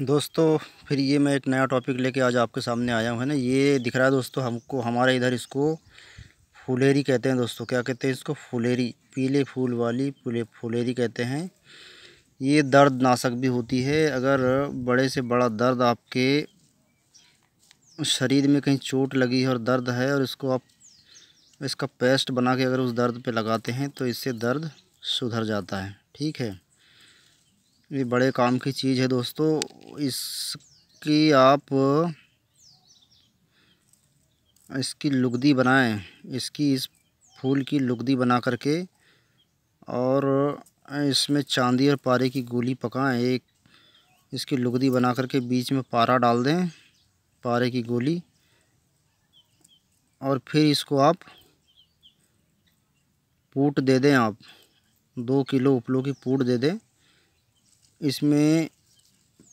दोस्तों फिर ये मैं एक नया टॉपिक लेके आज आपके सामने आया हूँ है ना ये दिख रहा है दोस्तों हमको हमारे इधर इसको फुलेरी कहते हैं दोस्तों क्या कहते हैं इसको फुलेरी पीले फूल वाली फूले फुलेरी कहते हैं ये दर्द नाशक भी होती है अगर बड़े से बड़ा दर्द आपके शरीर में कहीं चोट लगी है और दर्द है और इसको आप इसका पेस्ट बना के अगर उस दर्द पर लगाते हैं तो इससे दर्द सुधर जाता है ठीक है ये बड़े काम की चीज़ है दोस्तों इसकी आप इसकी लुगदी बनाएं इसकी इस फूल की लुगदी बना करके और इसमें चांदी और पारे की गोली पकाएं एक इसकी लुगदी बना करके बीच में पारा डाल दें पारे की गोली और फिर इसको आप पूट दे दें आप दो किलो उपलो की पूट दे दें इसमें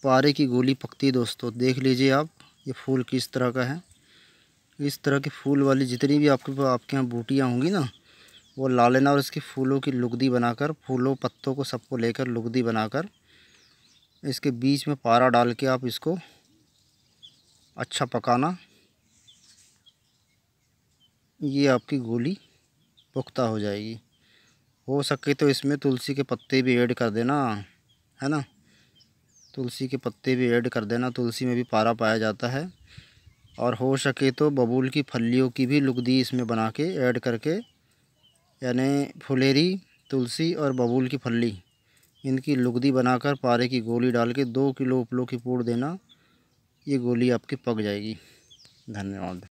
पारे की गोली पकती है दोस्तों देख लीजिए आप ये फूल किस तरह का है इस तरह के फूल वाली जितनी भी आपके आपके यहाँ बूटियाँ होंगी ना वो ला लेना और इसके फूलों की लुगदी बनाकर फूलों पत्तों को सबको लेकर लुगदी बनाकर इसके बीच में पारा डाल के आप इसको अच्छा पकाना ये आपकी गोली पुख्ता हो जाएगी हो सके तो इसमें तुलसी के पत्ते भी ऐड कर देना है ना तुलसी के पत्ते भी ऐड कर देना तुलसी में भी पारा पाया जाता है और हो सके तो बबूल की फलियों की भी लुगदी इसमें बना के ऐड करके यानी फुलेरी तुलसी और बबूल की फली इनकी लुगदी बनाकर पारे की गोली डाल के दो किलो उपलो की पूड़ देना ये गोली आपकी पक जाएगी धन्यवाद